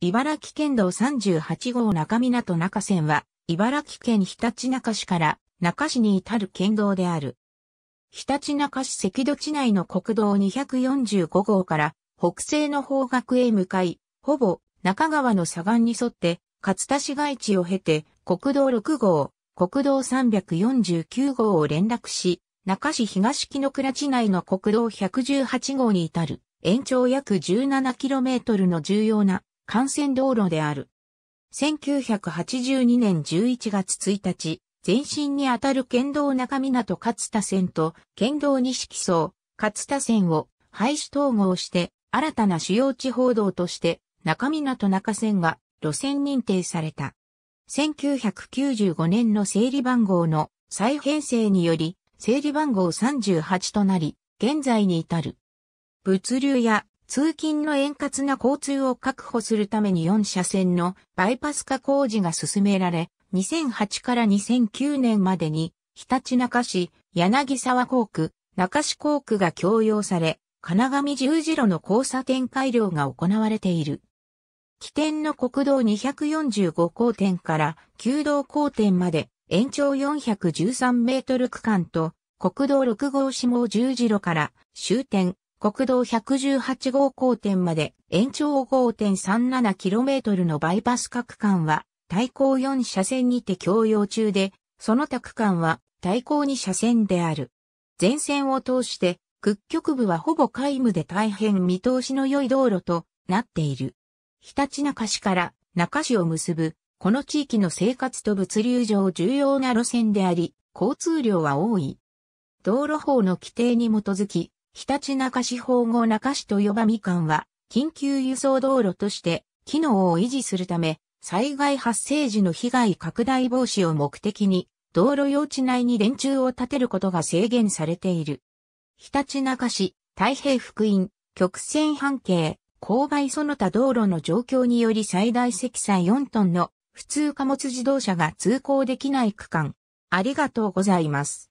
茨城県道38号中港中線は、茨城県ひたちなか市から中市に至る県道である。ひたちなか市赤土地内の国道245号から北西の方角へ向かい、ほぼ中川の左岸に沿って勝田市街地を経て国道6号、国道349号を連絡し、中市東木の倉地内の国道118号に至る延長約 17km の重要な幹線道路である。1982年11月1日、前身にあたる県道中港勝田線と県道西木層勝田線を廃止統合して新たな主要地方道として中港中線が路線認定された。1995年の整理番号の再編成により整理番号38となり現在に至る。物流や通勤の円滑な交通を確保するために4車線のバイパス化工事が進められ、2008から2009年までに、ひたちなか市、柳沢工区、中市工区が供用され、金上十字路の交差点改良が行われている。起点の国道245号店から旧道交点まで延長413メートル区間と国道6号下十字路から終点国道118号交点まで延長 5.37km のバイパス各間は対向4車線にて共用中で、その他区間は対向2車線である。全線を通して屈曲部はほぼ皆無で大変見通しの良い道路となっている。ひたちなか市から中市を結ぶ、この地域の生活と物流上重要な路線であり、交通量は多い。道路法の規定に基づき、ひたちなか市法後中市と呼ばみかんは、緊急輸送道路として、機能を維持するため、災害発生時の被害拡大防止を目的に、道路用地内に電柱を建てることが制限されている。ひたちなか市、太平福音、曲線半径、勾配その他道路の状況により最大積載4トンの普通貨物自動車が通行できない区間。ありがとうございます。